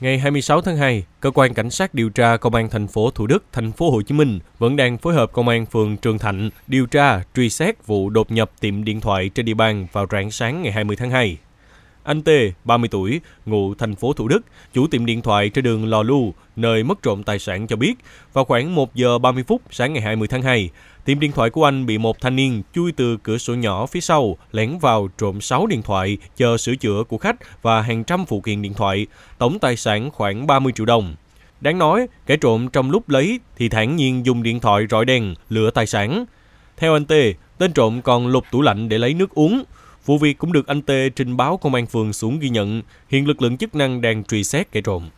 Ngày 26 tháng 2, cơ quan cảnh sát điều tra công an thành phố Thủ Đức, thành phố Hồ Chí Minh vẫn đang phối hợp công an phường Trường Thạnh điều tra, truy xét vụ đột nhập tiệm điện thoại trên địa bàn vào rạng sáng ngày 20 tháng 2. Anh Tê, 30 tuổi, ngụ thành phố Thủ Đức, chủ tiệm điện thoại trên đường Lò Lu, nơi mất trộm tài sản cho biết, vào khoảng 1 giờ 30 phút sáng ngày 20 tháng 2, tiệm điện thoại của anh bị một thanh niên chui từ cửa sổ nhỏ phía sau lẻn vào trộm 6 điện thoại chờ sửa chữa của khách và hàng trăm phụ kiện điện thoại, tổng tài sản khoảng 30 triệu đồng. Đáng nói, kẻ trộm trong lúc lấy thì thản nhiên dùng điện thoại rọi đèn, lửa tài sản. Theo anh Tê, tên trộm còn lục tủ lạnh để lấy nước uống. Vụ việc cũng được anh Tê trình báo công an phường xuống ghi nhận, hiện lực lượng chức năng đang truy xét kẻ trộm.